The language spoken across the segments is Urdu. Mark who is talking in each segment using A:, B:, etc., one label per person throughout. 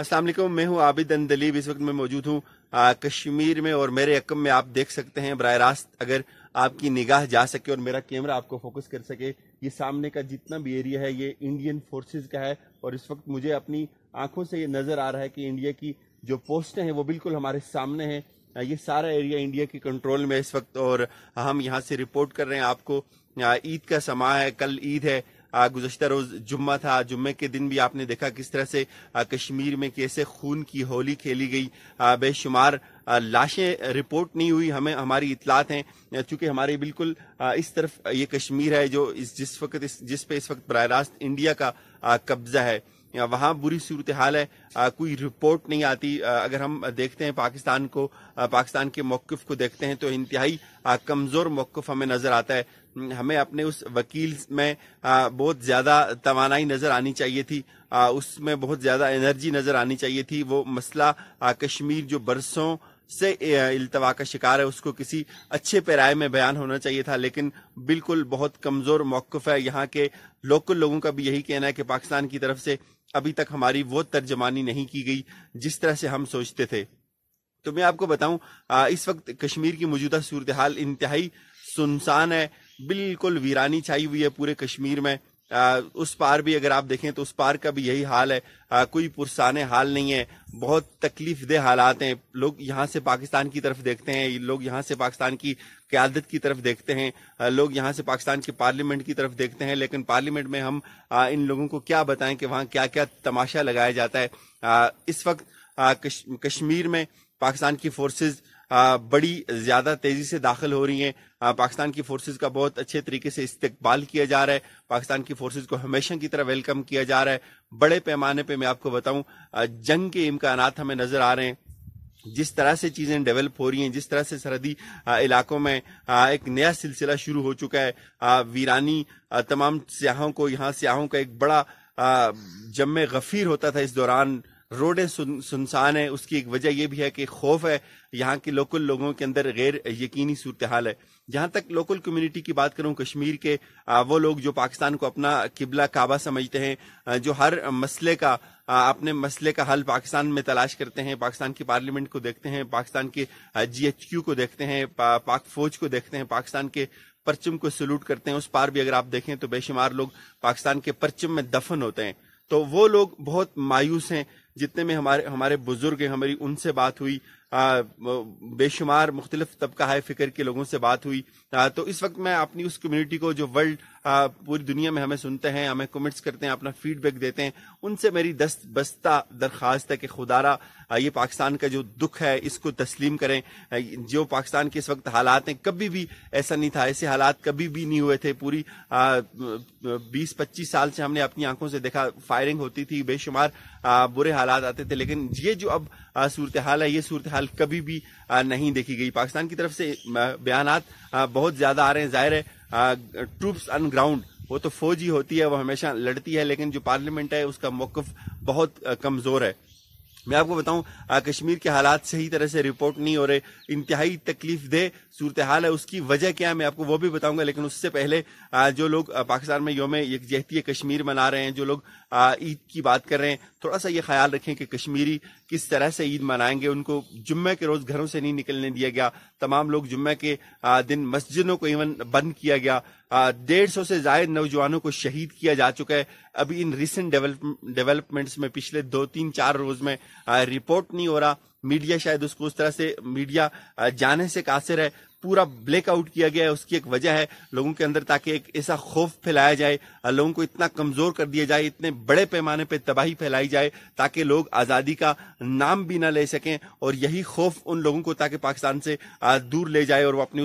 A: السلام علیکم میں ہوں عابد اندلیب اس وقت میں موجود ہوں کشمیر میں اور میرے عقم میں آپ دیکھ سکتے ہیں براہ راست اگر آپ کی نگاہ جا سکے اور میرا کیمرہ آپ کو فوکس کر سکے یہ سامنے کا جتنا بھی ایریا ہے یہ انڈین فورسز کا ہے اور اس وقت مجھے اپنی آنکھوں سے یہ نظر آ رہا ہے کہ انڈیا کی جو پوسٹ ہیں وہ بالکل ہمارے سامنے ہیں یہ سارا ایریا انڈیا کی کنٹرول میں اس وقت اور ہم یہاں سے رپورٹ کر رہے ہیں آپ کو عید کا سما ہے کل عید ہے گزشتہ روز جمعہ تھا جمعے کے دن بھی آپ نے دیکھا کس طرح سے کشمیر میں کیسے خون کی ہولی کھیلی گئی بے شمار لاشیں رپورٹ نہیں ہوئی ہمیں ہماری اطلاعات ہیں چونکہ ہماری بالکل اس طرف یہ کشمیر ہے جو اس جس وقت جس پہ اس وقت براہ راست انڈیا کا قبضہ ہے وہاں بری صورتحال ہے کوئی رپورٹ نہیں آتی اگر ہم دیکھتے ہیں پاکستان کو پاکستان کے موقف کو دیکھتے ہیں تو انتہائی کمزور موقف ہمیں نظر آتا ہے ہمیں اپنے اس وکیل میں بہت زیادہ توانائی نظر آنی چاہیے تھی اس میں بہت زیادہ انرجی نظر آنی چاہیے تھی وہ مسئلہ کشمیر جو برسوں سے التوا کا شکار ہے اس کو کسی اچھے پیرائے میں بیان ہونا چاہیے تھا لیکن بالکل بہت کمزور موقف ہے یہاں کے لوکل لوگوں کا بھی یہی کہنا ہے کہ پاکستان کی طرف سے ابھی تک ہماری وہ ترجمانی نہیں کی گئی جس طرح سے ہم سوچتے تھے تو میں آپ کو بتاؤں اس وقت کشمیر کی موجودہ صورتحال انتہائی سنسان ہے بالکل ویرانی چھائی ہوئی ہے پورے کشمیر میں اس پار بھی اگر آپ دیکھیں تو اس پار کا بھی یہی حال ہے کوئی پرسان حال نہیں ہے بہت تکلیف دہ حالات ہیں لوگ یہاں سے پاکستان کی طرف دیکھتے ہیں لوگ یہاں سے پاکستان کی قیادت کی طرف دیکھتے ہیں لوگ یہاں سے پاکستان کی پارلیمنٹ کی طرف دیکھتے ہیں لیکن پارلیمنٹ میں ہم ان لوگوں کو کیا بتائیں کہ وہاں کیا کیا تماشا لگایا جاتا ہے اس وقت کشمیر میں پاکستان کی فورسز بڑی زیادہ تیزی سے داخل ہو رہی ہیں پاکستان کی فورسز کا بہت اچھے طریقے سے استقبال کیا جا رہا ہے پاکستان کی فورسز کو ہمیشہ کی طرح ویلکم کیا جا رہا ہے بڑے پیمانے پہ میں آپ کو بتاؤں جنگ کے امکانات ہمیں نظر آ رہے ہیں جس طرح سے چیزیں ڈیولپ ہو رہی ہیں جس طرح سے سرحدی علاقوں میں ایک نیا سلسلہ شروع ہو چکا ہے ویرانی تمام سیاحوں کو یہاں سیاحوں کا ایک بڑا جم غفیر ہوتا تھا اس دوران روڈیں سن سنسان ہیں اس کی ایک وجہ یہ بھی ہے کہ خوف ہے یہاں کے لوکل لوگوں کے اندر غیر یقینی صورتحال ہے جہاں تک لوکل کمیونٹی کی بات کروں کشمیر کے وہ لوگ جو پاکستان کو اپنا قبلہ کعبہ سمجھتے ہیں جو ہر مسئلے کا اپنے مسئلے کا حل پاکستان میں تلاش کرتے ہیں پاکستان کی پارلیمنٹ کو دیکھتے ہیں پاکستان کے جی ایچ کیو کو دیکھتے ہیں پاک فوج کو دیکھتے ہیں پاکستان کے پرچم کو سلوٹ کرتے ہیں اس پار بھی اگر آپ دیکھیں تو بے شمار لوگ پاکستان کے پرچم میں دفن ہوتے ہیں تو وہ لوگ بہت مایوس ہیں جتنے میں ہمارے ہمارے بزرگ ہیں ہماری ان سے بات ہوئی بے شمار مختلف طبقہ ہائے فکر کے لوگوں سے بات ہوئی تو اس وقت میں اپنی اس کمیونٹی کو جو ورلڈ پوری دنیا میں ہمیں سنتے ہیں ہمیں کمنٹس کرتے ہیں اپنا فیڈ بیک دیتے ہیں ان سے میری دست بستہ درخواست ہے کہ خدارا یہ پاکستان کا جو دکھ ہے اس کو تسلیم کریں جو پاکستان کے اس وقت حالات ہیں کبھی بھی ایسا نہیں تھا ایسے حالات کبھی بھی نہیں ہوئے تھے پوری بیس پچیس سال سے ہم نے اپنی آنکھوں سے دیکھا فائرنگ ہوتی تھی بے شمار برے حالات آتے تھے لیکن یہ جو اب صورتحال ہے یہ صورتحال حال کبھی بھی نہیں دیکھی گئی پاکستان کی طرف سے بیانات بہت زیادہ آ رہے ہیں ظاہر ہے ٹروپس ان گراؤنڈ وہ تو فوج ہی ہوتی ہے وہ ہمیشہ لڑتی ہے لیکن جو پارلیمنٹ ہے اس کا موقف بہت کمزور ہے میں آپ کو بتاؤں کشمیر کے حالات صحیح طرح سے رپورٹ نہیں ہو رہے انتہائی تکلیف دہ صورتحال ہے اس کی وجہ کیا ہے میں آپ کو وہ بھی بتاؤں گا لیکن اس سے پہلے جو لوگ پاکستان میں یوم یکجہتی کشمیر منا رہے ہیں جو لوگ عید کی بات کر رہے ہیں تھوڑا سا یہ خیال رکھیں کہ کشمیری کس طرح سے عید منائیں گے ان کو جمعہ کے روز گھروں سے نہیں نکلنے دیا گیا تمام لوگ جمعہ کے دن مسجدوں کو ایون بند کیا گیا ڈیڑھ سو سے زائد نوجوانوں کو شہید کیا جا چکا ہے ابھی ان ریسنٹ ڈیولپمنٹس میں پچھلے دو تین چار روز میں رپورٹ نہیں ہو رہا میڈیا شاید اس کو اس طرح سے میڈیا جانے سے قاصر ہے پورا بلیک آؤٹ کیا گیا ہے اس کی ایک وجہ ہے لوگوں کے اندر تاکہ ایک ایسا خوف پھیلایا جائے لوگوں کو اتنا کمزور کر دیا جائے اتنے بڑے پیمانے پہ تباہی پھیلائی جائے تاکہ لوگ آزادی کا نام بھی نہ لے سکیں اور یہی خوف ان لوگوں کو تاکہ پاکستان سے دور لے جائے اور وہ اپنے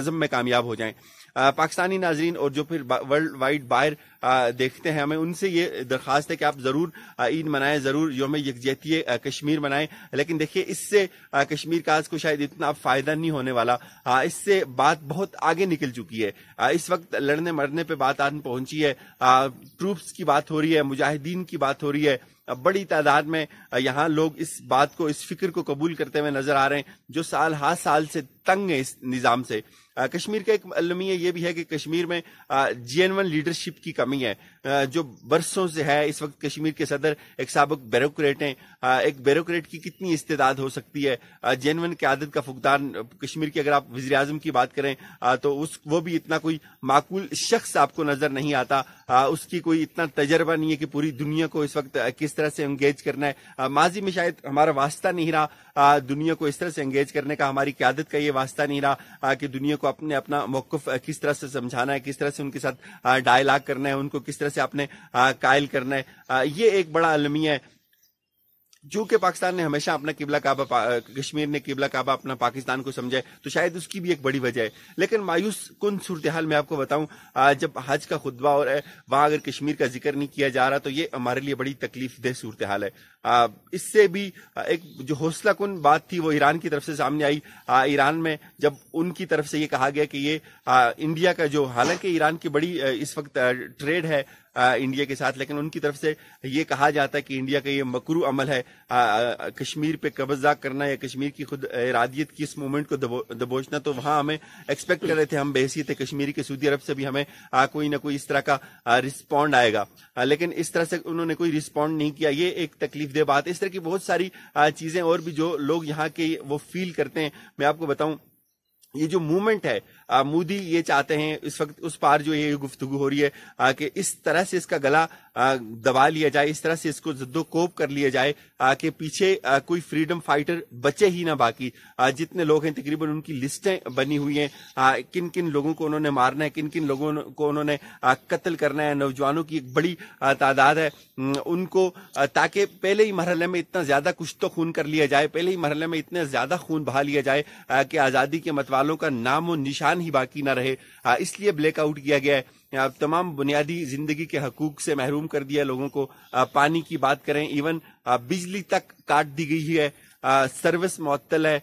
A: عزم میں کامیاب ہو جائیں پاکستانی ناظرین اور جو پھر ورلڈ وائڈ باہر دیکھتے ہیں ہمیں ان سے یہ درخواست ہے کہ آپ ضرور عید منائیں ضرور یوم یکجہتی کشمیر منائیں لیکن دیکھیے اس سے کشمیر کاز کو شاید اتنا فائدہ نہیں ہونے والا اس سے بات بہت آگے نکل چکی ہے اس وقت لڑنے مرنے پہ بات آن پہنچی ہے ٹروپس کی بات ہو رہی ہے مجاہدین کی بات ہو رہی ہے بڑی تعداد میں یہاں لوگ اس بات کو اس فکر کو قبول کرتے ہوئے نظر آ رہے ہیں جو سال ہر سال سے تنگ ہے اس نظام سے کشمیر کا ایک المیہ یہ بھی ہے کہ کشمیر میں جینون ون لیڈرشپ کی کمی ہے جو برسوں سے ہے اس وقت کشمیر کے صدر ایک سابق بیروکریٹ ہیں ایک بیروکریٹ کی کتنی استعداد ہو سکتی ہے جینون قیادت کا فقدان کشمیر کی اگر آپ وزیر اعظم کی بات کریں تو اس وہ بھی اتنا کوئی معقول شخص آپ کو نظر نہیں آتا اس کی کوئی اتنا تجربہ نہیں ہے کہ پوری دنیا کو اس وقت کس طرح سے انگیج کرنا ہے ماضی میں شاید ہمارا واسطہ نہیں رہا دنیا کو اس طرح سے انگیج کرنے کا ہماری قیادت کا یہ یہ واسطہ نہیں رہا کہ دنیا کو اپنے اپنا موقف کس طرح سے سمجھانا ہے کس طرح سے ان کے ساتھ ڈائلاگ کرنا ہے ان کو کس طرح سے اپنے قائل کرنا ہے یہ ایک بڑا المیہ ہے جو کہ پاکستان نے ہمیشہ اپنا قبلہ کعبہ کشمیر نے قبلہ کعبہ اپنا پاکستان کو سمجھا ہے تو شاید اس کی بھی ایک بڑی وجہ ہے لیکن مایوس کن صورتحال میں آپ کو بتاؤں جب حج کا خطبہ اور ہے وہاں اگر کشمیر کا ذکر نہیں کیا جا رہا تو یہ ہمارے لیے بڑی تکلیف دہ صورتحال ہے اس سے بھی ایک جو حوصلہ کن بات تھی وہ ایران کی طرف سے سامنے آئی ایران میں جب ان کی طرف سے یہ کہا گیا کہ یہ انڈیا کا جو حالانکہ ایران کی بڑی اس وقت ٹریڈ ہے انڈیا کے ساتھ لیکن ان کی طرف سے یہ کہا جاتا ہے کہ انڈیا کا یہ مکرو عمل ہے کشمیر پہ قبضہ کرنا یا کشمیر کی خود ارادیت کی اس موومنٹ کو دبوچنا تو وہاں ہمیں ایکسپیکٹ کر رہے تھے ہم بحثیت ہے کشمیری کے سعودی عرب سے بھی ہمیں کوئی نہ کوئی اس طرح کا رسپونڈ آئے گا لیکن اس طرح سے انہوں نے کوئی رسپونڈ نہیں کیا یہ ایک تکلیف بات اس طرح کی بہت ساری چیزیں اور بھی جو لوگ یہاں کے وہ فیل کرتے ہیں میں آپ کو بتاؤں یہ جو موومنٹ ہے مودی یہ چاہتے ہیں اس وقت اس پار جو یہ گفتگو ہو رہی ہے کہ اس طرح سے اس کا گلا دبا لیا جائے اس طرح سے اس کو زدو و کر لیا جائے کہ پیچھے کوئی فریڈم فائٹر بچے ہی نہ باقی جتنے لوگ ہیں تقریباً ان کی لسٹیں بنی ہوئی ہیں کن کن لوگوں کو انہوں نے مارنا ہے کن کن لوگوں کو انہوں نے قتل کرنا ہے نوجوانوں کی ایک بڑی تعداد ہے ان کو تاکہ پہلے ہی مرحلے میں اتنا زیادہ کچھ تو خون کر لیا جائے پہلے ہی مرحلے میں اتنا زیادہ خون بہا لیا جائے کہ آزادی کے متوالوں کا نام و نشان ہی باقی نہ رہے اس لیے بلیک آؤٹ کیا گیا ہے تمام بنیادی زندگی کے حقوق سے محروم کر دیا لوگوں کو پانی کی بات کریں ایون بجلی تک کاٹ دی گئی ہے سروس معطل ہے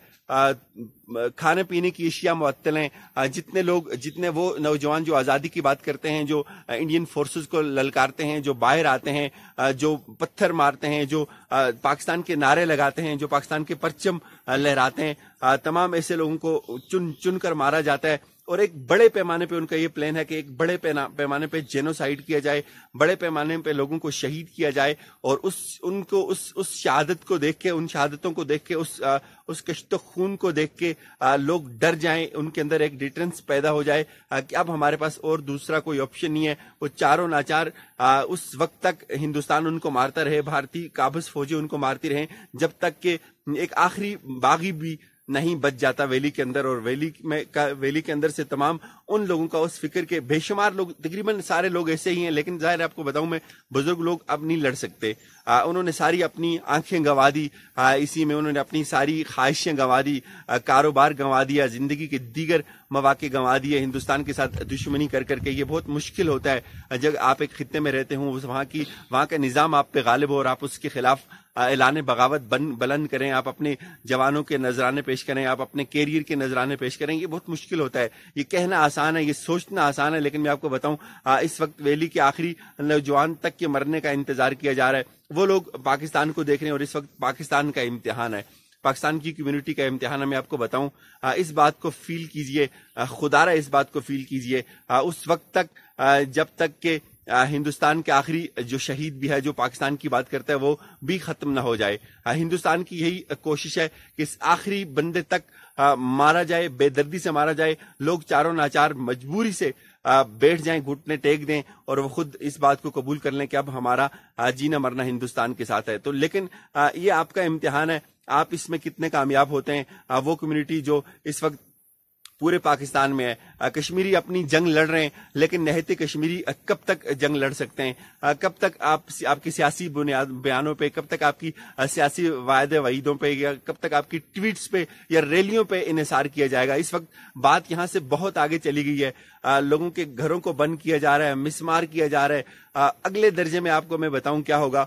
A: کھانے پینے کی اشیاء معطل ہیں جتنے لوگ جتنے وہ نوجوان جو آزادی کی بات کرتے ہیں جو انڈین فورسز کو للکارتے ہیں جو باہر آتے ہیں جو پتھر مارتے ہیں جو پاکستان کے نعرے لگاتے ہیں جو پاکستان کے پرچم لہراتے ہیں تمام ایسے لوگوں کو چن چن کر مارا جاتا ہے اور ایک بڑے پیمانے پہ ان کا یہ پلان ہے کہ ایک بڑے پیمانے پہ جینوسائڈ کیا جائے بڑے پیمانے پہ لوگوں کو شہید کیا جائے اور اس ان کو اس اس شہادت کو دیکھ کے ان شہادتوں کو دیکھ کے اس اس کشت خون کو دیکھ کے لوگ ڈر جائیں ان کے اندر ایک ڈیٹرنس پیدا ہو جائے کہ اب ہمارے پاس اور دوسرا کوئی آپشن نہیں ہے وہ چاروں ناچار اس وقت تک ہندوستان ان کو مارتا رہے بھارتی قابض فوجی ان کو مارتی رہے جب تک کہ ایک آخری باغی بھی نہیں بچ جاتا ویلی کے اندر اور ویلی میں تمام ان لوگوں کا اس فکر کے بے شمار لوگ تقریباً سارے لوگ ایسے ہی ہیں لیکن ظاہر آپ کو بتاؤں میں بزرگ لوگ اب نہیں لڑ سکتے انہوں نے ساری اپنی آنکھیں گنوا دی اسی میں انہوں نے اپنی ساری خواہشیں گوا دی کاروبار گنوا دیا زندگی کے دیگر مواقع گنوا دیے ہندوستان کے ساتھ دشمنی کر کر کے یہ بہت مشکل ہوتا ہے جب آپ ایک خطے میں رہتے ہوں وہاں کی وہاں کا نظام آپ پہ غالب ہو اور آپ اس کے خلاف اعلان بغاوت بلند کریں آپ اپنے جوانوں کے نظرانے پیش کریں آپ اپنے کیریئر کے نظرانے پیش کریں یہ بہت مشکل ہوتا ہے یہ کہنا آسان ہے یہ سوچنا آسان ہے لیکن میں آپ کو بتاؤں اس وقت ویلی کے آخری نوجوان تک کے مرنے کا انتظار کیا جا رہا ہے وہ لوگ پاکستان کو دیکھ رہے ہیں اور اس وقت پاکستان کا امتحان ہے پاکستان کی کمیونٹی کا امتحان ہے میں آپ کو بتاؤں اس بات کو فیل کیجئے خدا اس بات کو فیل کیجئے اس وقت تک جب تک کہ ہندوستان کے آخری جو شہید بھی ہے جو پاکستان کی بات کرتا ہے وہ بھی ختم نہ ہو جائے ہندوستان کی یہی کوشش ہے کہ اس آخری بندے تک مارا جائے بے دردی سے مارا جائے لوگ چاروں ناچار مجبوری سے بیٹھ جائیں گھٹنے ٹیک دیں اور وہ خود اس بات کو قبول کر لیں کہ اب ہمارا جینا مرنا ہندوستان کے ساتھ ہے تو لیکن یہ آپ کا امتحان ہے آپ اس میں کتنے کامیاب ہوتے ہیں وہ کمیونٹی جو اس وقت پورے پاکستان میں ہے کشمیری اپنی جنگ لڑ رہے ہیں لیکن نہتے کشمیری کب تک جنگ لڑ سکتے ہیں کب تک آپ کی سیاسی بنیاد بیانوں پہ کب تک آپ کی سیاسی وعدے وعیدوں پہ یا کب تک آپ کی ٹویٹس پہ یا ریلیوں پہ انحصار کیا جائے گا اس وقت بات یہاں سے بہت آگے چلی گئی ہے لوگوں کے گھروں کو بند کیا جا رہا ہے مسمار کیا جا رہا ہے اگلے درجے میں آپ کو میں بتاؤں کیا ہوگا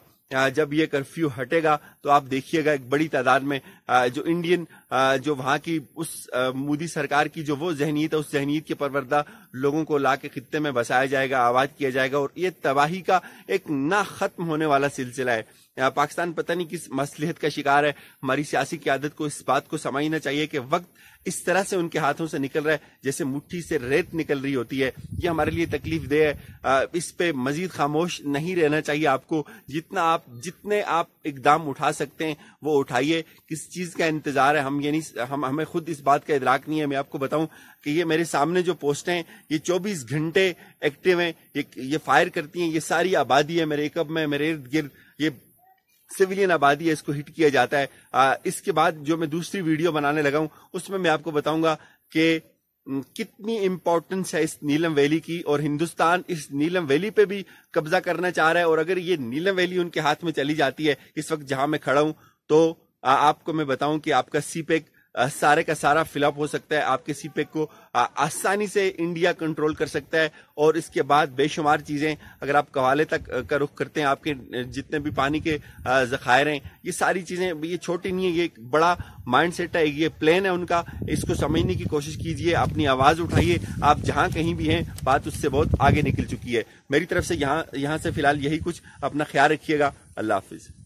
A: جب یہ کرفیو ہٹے گا تو آپ دیکھیے گا ایک بڑی تعداد میں جو انڈین جو وہاں کی اس مودی سرکار کی جو وہ ذہنیت ہے اس ذہنیت کے پروردہ لوگوں کو لا کے خطے میں بسایا جائے گا آواز کیا جائے گا اور یہ تباہی کا ایک نہ ختم ہونے والا سلسلہ ہے پاکستان پتہ نہیں کس مسلحت کا شکار ہے ہماری سیاسی قیادت کو اس بات کو سمجھنا چاہیے کہ وقت اس طرح سے ان کے ہاتھوں سے نکل رہا ہے جیسے مٹھی سے ریت نکل رہی ہوتی ہے یہ ہمارے لیے تکلیف دہ ہے اس پہ مزید خاموش نہیں رہنا چاہیے آپ کو جتنا آپ جتنے آپ اقدام اٹھا سکتے ہیں وہ اٹھائیے کس چیز چیز کا انتظار ہے ہم یعنی ہم ہمیں خود اس بات کا ادراک نہیں ہے میں آپ کو بتاؤں کہ یہ میرے سامنے جو پوسٹ ہیں یہ چوبیس گھنٹے ایکٹیو ہیں یہ فائر کرتی ہیں یہ ساری آبادی ہے میرے اکب میں میرے ارد گرد یہ سویلین آبادی ہے اس کو ہٹ کیا جاتا ہے آ, اس کے بعد جو میں دوسری ویڈیو بنانے لگا ہوں اس میں میں آپ کو بتاؤں گا کہ کتنی امپورٹنس ہے اس نیلم ویلی کی اور ہندوستان اس نیلم ویلی پہ بھی قبضہ کرنا چاہ رہا ہے اور اگر یہ نیلم ویلی ان کے ہاتھ میں چلی جاتی ہے اس وقت جہاں میں کھڑا ہوں تو آپ کو میں بتاؤں کہ آپ کا سی پیک سارے کا سارا فل اپ ہو سکتا ہے آپ کے سی پیک کو آسانی سے انڈیا کنٹرول کر سکتا ہے اور اس کے بعد بے شمار چیزیں اگر آپ قوالے تک کا رخ کرتے ہیں آپ کے جتنے بھی پانی کے ذخائر ہیں یہ ساری چیزیں یہ چھوٹی نہیں ہے یہ ایک بڑا مائنڈ سیٹ ہے یہ پلین ہے ان کا اس کو سمجھنے کی کوشش کیجئے اپنی آواز اٹھائیے آپ جہاں کہیں بھی ہیں بات اس سے بہت آگے نکل چکی ہے میری طرف سے یہاں یہاں سے فی الحال یہی کچھ اپنا خیال رکھیے گا اللہ حافظ